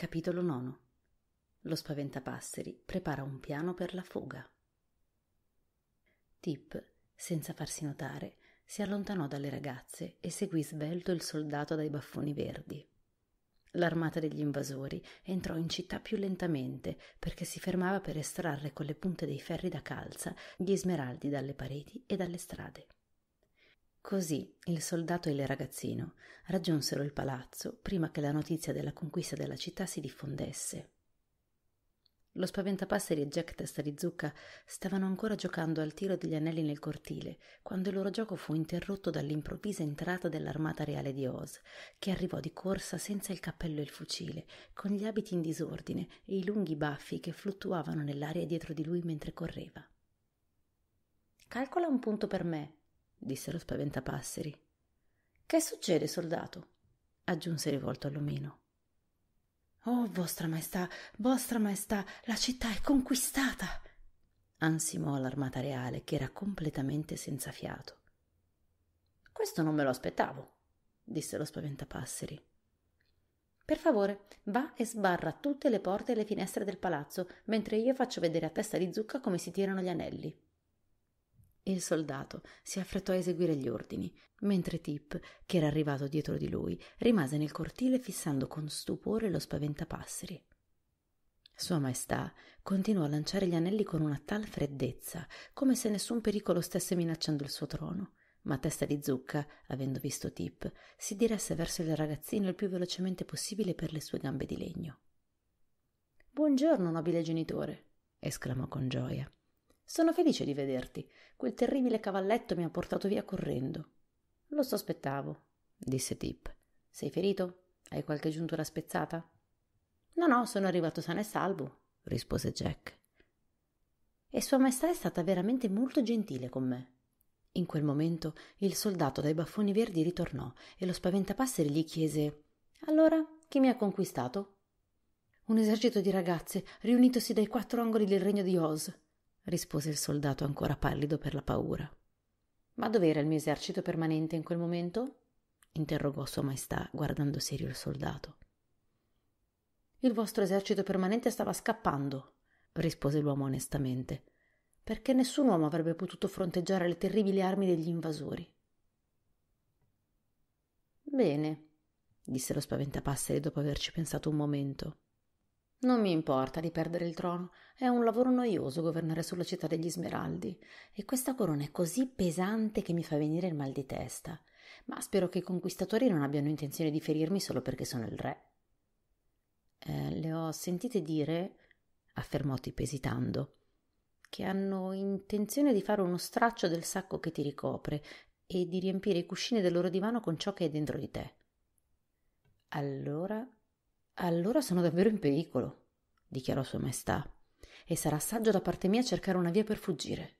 Capitolo 9 Lo spaventapasseri prepara un piano per la fuga. Tip, senza farsi notare, si allontanò dalle ragazze e seguì svelto il soldato dai baffoni verdi. L'armata degli invasori entrò in città più lentamente perché si fermava per estrarre con le punte dei ferri da calza gli smeraldi dalle pareti e dalle strade. Così il soldato e il ragazzino raggiunsero il palazzo prima che la notizia della conquista della città si diffondesse. Lo spaventapasseri e Jack Testa di Zucca stavano ancora giocando al tiro degli anelli nel cortile quando il loro gioco fu interrotto dall'improvvisa entrata dell'armata reale di Oz, che arrivò di corsa senza il cappello e il fucile, con gli abiti in disordine e i lunghi baffi che fluttuavano nell'aria dietro di lui mentre correva. Calcola un punto per me, disse lo spaventapasseri. Che succede, soldato? aggiunse rivolto all'omino. Oh, vostra maestà, vostra maestà, la città è conquistata! ansimò l'armata reale, che era completamente senza fiato. Questo non me lo aspettavo, disse lo spaventapasseri. Per favore, va e sbarra tutte le porte e le finestre del palazzo, mentre io faccio vedere a testa di zucca come si tirano gli anelli. Il soldato si affrettò a eseguire gli ordini, mentre Tip, che era arrivato dietro di lui, rimase nel cortile fissando con stupore lo spaventapasseri. Sua Maestà continuò a lanciare gli anelli con una tal freddezza, come se nessun pericolo stesse minacciando il suo trono. Ma testa di zucca, avendo visto Tip, si diresse verso il ragazzino il più velocemente possibile per le sue gambe di legno. Buongiorno, nobile genitore, esclamò con gioia. Sono felice di vederti. Quel terribile cavalletto mi ha portato via correndo. Lo sospettavo, disse Tip. Sei ferito? Hai qualche giuntura spezzata? No, no, sono arrivato sano e salvo, rispose Jack. E Sua Maestà è stata veramente molto gentile con me. In quel momento il soldato dai baffoni verdi ritornò e lo spaventapasseri gli chiese: Allora, chi mi ha conquistato? Un esercito di ragazze riunitosi dai quattro angoli del regno di Oz rispose il soldato ancora pallido per la paura. Ma dov'era il mio esercito permanente in quel momento? interrogò Sua Maestà, guardando serio il soldato. Il vostro esercito permanente stava scappando, rispose l'uomo onestamente, perché nessun uomo avrebbe potuto fronteggiare le terribili armi degli invasori. Bene, disse lo spaventapasseri dopo averci pensato un momento. Non mi importa di perdere il trono, è un lavoro noioso governare sulla città degli smeraldi e questa corona è così pesante che mi fa venire il mal di testa. Ma spero che i conquistatori non abbiano intenzione di ferirmi solo perché sono il re. Eh, le ho sentite dire, affermò Tipe esitando, che hanno intenzione di fare uno straccio del sacco che ti ricopre e di riempire i cuscini del loro divano con ciò che è dentro di te. Allora allora sono davvero in pericolo, dichiarò Sua Maestà, e sarà saggio da parte mia cercare una via per fuggire.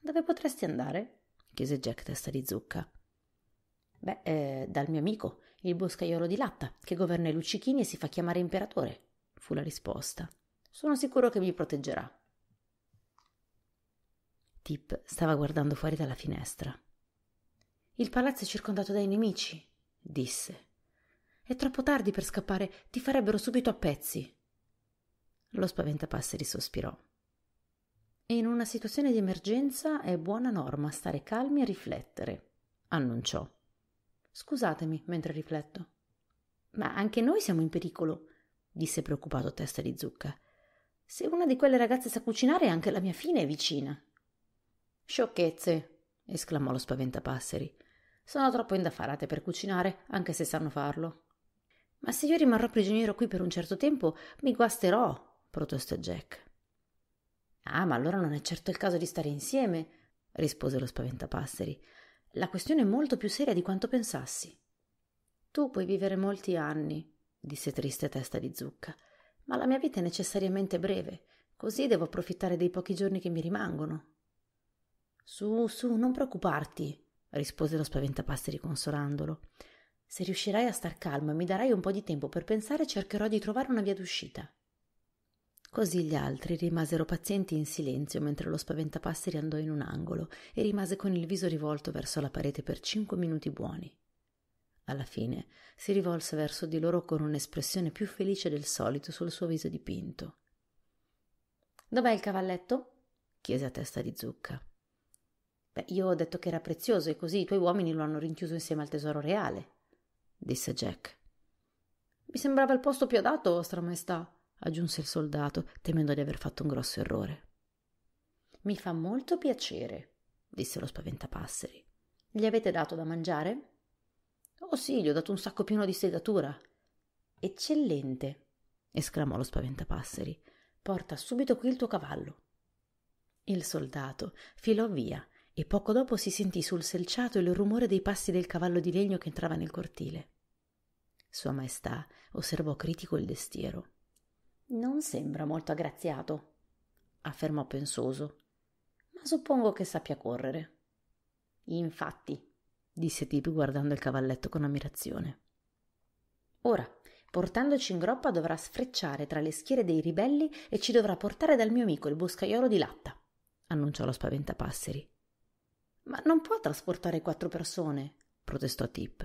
Dove potresti andare? chiese Jack testa di zucca. Beh, eh, dal mio amico, il boscaiolo di latta, che governa i luccichini e si fa chiamare imperatore, fu la risposta. Sono sicuro che mi proteggerà. Tip stava guardando fuori dalla finestra. Il palazzo è circondato dai nemici, disse. È troppo tardi per scappare, ti farebbero subito a pezzi. Lo spaventapasseri sospirò. In una situazione di emergenza è buona norma stare calmi e riflettere, annunciò. Scusatemi mentre rifletto. Ma anche noi siamo in pericolo, disse preoccupato testa di zucca. Se una di quelle ragazze sa cucinare, anche la mia fine è vicina. Sciocchezze, esclamò lo spaventapasseri. Sono troppo indaffarate per cucinare, anche se sanno farlo. Ma se io rimarrò prigioniero qui per un certo tempo, mi guasterò, protestò Jack. Ah, ma allora non è certo il caso di stare insieme, rispose lo spaventapasseri. La questione è molto più seria di quanto pensassi. Tu puoi vivere molti anni, disse triste testa di zucca, ma la mia vita è necessariamente breve, così devo approfittare dei pochi giorni che mi rimangono. Su, su, non preoccuparti, rispose lo spaventapasseri consolandolo. Se riuscirai a star calmo e mi darai un po' di tempo per pensare, cercherò di trovare una via d'uscita. Così gli altri rimasero pazienti in silenzio mentre lo spaventapasseri andò in un angolo e rimase con il viso rivolto verso la parete per cinque minuti buoni. Alla fine si rivolse verso di loro con un'espressione più felice del solito sul suo viso dipinto. Dov'è il cavalletto? chiese a testa di zucca. Beh, io ho detto che era prezioso e così i tuoi uomini lo hanno rinchiuso insieme al tesoro reale disse Jack. Mi sembrava il posto più adatto, vostra maestà, aggiunse il soldato, temendo di aver fatto un grosso errore. Mi fa molto piacere, disse lo spaventapasseri. Gli avete dato da mangiare? Oh sì, gli ho dato un sacco pieno di sedatura. Eccellente, esclamò lo spaventapasseri. Porta subito qui il tuo cavallo. Il soldato filò via, e poco dopo si sentì sul selciato il rumore dei passi del cavallo di legno che entrava nel cortile. Sua Maestà osservò critico il destiero. Non sembra molto aggraziato, affermò pensoso, ma suppongo che sappia correre. Infatti, disse Tip guardando il cavalletto con ammirazione. Ora, portandoci in groppa, dovrà sfrecciare tra le schiere dei ribelli e ci dovrà portare dal mio amico il boscaiolo di latta, annunciò lo spaventapasseri. Ma non può trasportare quattro persone, protestò Tip.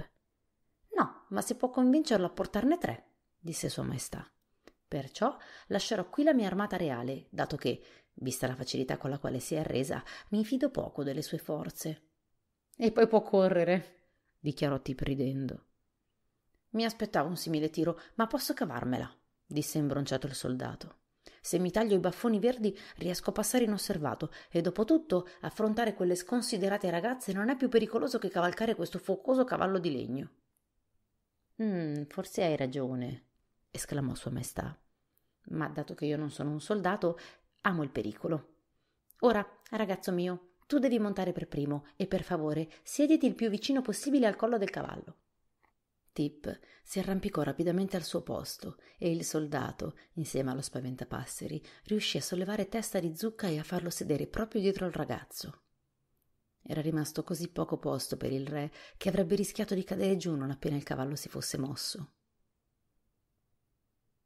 No, ma se può convincerlo a portarne tre, disse Sua Maestà. Perciò lascerò qui la mia armata reale, dato che, vista la facilità con la quale si è arresa, mi fido poco delle sue forze. E poi può correre, dichiarò Tip ridendo. Mi aspettavo un simile tiro, ma posso cavarmela, disse imbronciato il soldato. Se mi taglio i baffoni verdi riesco a passare inosservato e dopo tutto affrontare quelle sconsiderate ragazze non è più pericoloso che cavalcare questo focoso cavallo di legno. Mm, forse hai ragione, esclamò Sua Maestà. Ma dato che io non sono un soldato, amo il pericolo. Ora, ragazzo mio, tu devi montare per primo e per favore siediti il più vicino possibile al collo del cavallo. Tip si arrampicò rapidamente al suo posto e il soldato, insieme allo spaventapasseri, riuscì a sollevare testa di zucca e a farlo sedere proprio dietro al ragazzo. Era rimasto così poco posto per il re che avrebbe rischiato di cadere giù non appena il cavallo si fosse mosso.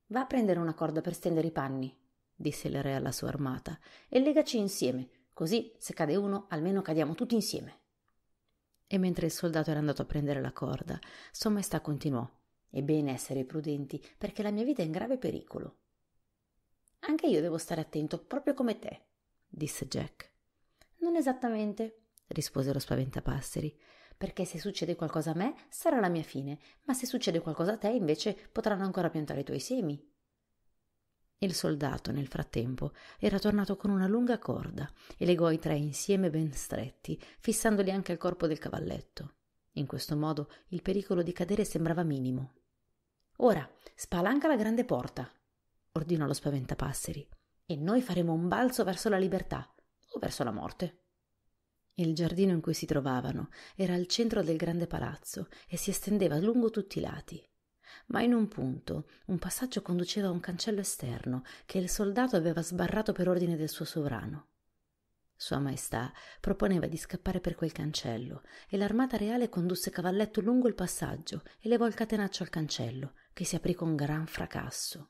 Va a prendere una corda per stendere i panni, disse il re alla sua armata, e legaci insieme, così se cade uno almeno cadiamo tutti insieme. E mentre il soldato era andato a prendere la corda, Sua Maestà continuò: È bene essere prudenti, perché la mia vita è in grave pericolo. Anche io devo stare attento, proprio come te, disse Jack. Non esattamente, rispose lo spaventapasseri, perché se succede qualcosa a me sarà la mia fine, ma se succede qualcosa a te invece potranno ancora piantare i tuoi semi. Il soldato, nel frattempo, era tornato con una lunga corda e legò i tre insieme ben stretti, fissandoli anche al corpo del cavalletto. In questo modo il pericolo di cadere sembrava minimo. Ora, spalanca la grande porta, ordinò lo spaventapasseri, e noi faremo un balzo verso la libertà o verso la morte. Il giardino in cui si trovavano era al centro del grande palazzo e si estendeva lungo tutti i lati ma in un punto un passaggio conduceva a un cancello esterno che il soldato aveva sbarrato per ordine del suo sovrano. Sua Maestà proponeva di scappare per quel cancello e l'armata reale condusse cavalletto lungo il passaggio e levò il catenaccio al cancello, che si aprì con gran fracasso.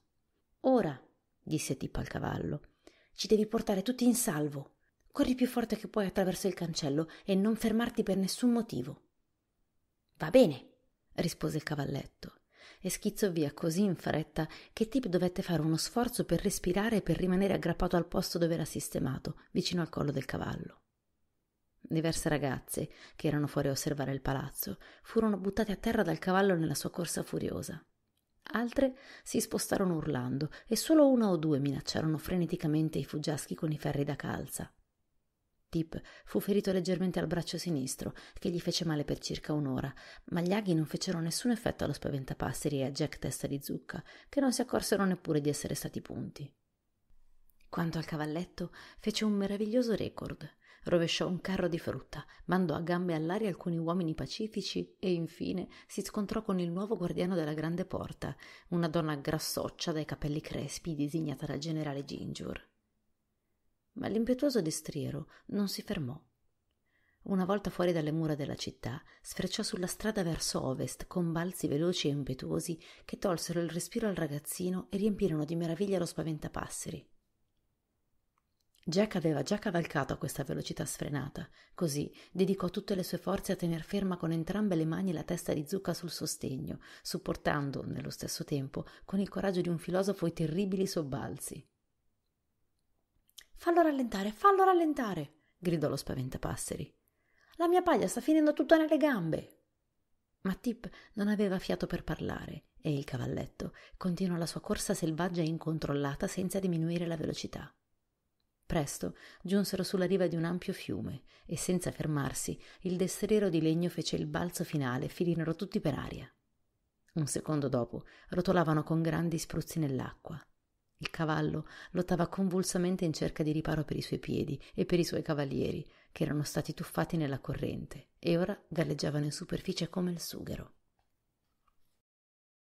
Ora, disse Tippo al cavallo, ci devi portare tutti in salvo. Corri più forte che puoi attraverso il cancello e non fermarti per nessun motivo. Va bene, rispose il cavalletto e schizzò via così in fretta che Tip dovette fare uno sforzo per respirare e per rimanere aggrappato al posto dove era sistemato, vicino al collo del cavallo. Diverse ragazze, che erano fuori a osservare il palazzo, furono buttate a terra dal cavallo nella sua corsa furiosa. Altre si spostarono urlando e solo una o due minacciarono freneticamente i fuggiaschi con i ferri da calza. Tip fu ferito leggermente al braccio sinistro, che gli fece male per circa un'ora, ma gli aghi non fecero nessun effetto allo spaventapasseri e a Jack testa di zucca, che non si accorsero neppure di essere stati punti. Quanto al cavalletto, fece un meraviglioso record. Rovesciò un carro di frutta, mandò a gambe all'aria alcuni uomini pacifici e infine si scontrò con il nuovo guardiano della grande porta, una donna grassoccia dai capelli crespi designata dal generale Ginger ma l'impetuoso destriero non si fermò. Una volta fuori dalle mura della città, sfrecciò sulla strada verso ovest con balzi veloci e impetuosi che tolsero il respiro al ragazzino e riempirono di meraviglia lo spaventapasseri. Jack aveva già cavalcato a questa velocità sfrenata, così dedicò tutte le sue forze a tener ferma con entrambe le mani la testa di zucca sul sostegno, supportando, nello stesso tempo, con il coraggio di un filosofo i terribili sobbalzi. Fallo rallentare, fallo rallentare! gridò lo spaventapasseri. La mia paglia sta finendo tutta nelle gambe. Ma Tip non aveva fiato per parlare e il cavalletto continuò la sua corsa selvaggia e incontrollata senza diminuire la velocità. Presto giunsero sulla riva di un ampio fiume e senza fermarsi il destriero di legno fece il balzo finale e finirono tutti per aria. Un secondo dopo rotolavano con grandi spruzzi nell'acqua il cavallo lottava convulsamente in cerca di riparo per i suoi piedi e per i suoi cavalieri, che erano stati tuffati nella corrente e ora galleggiavano in superficie come il sughero.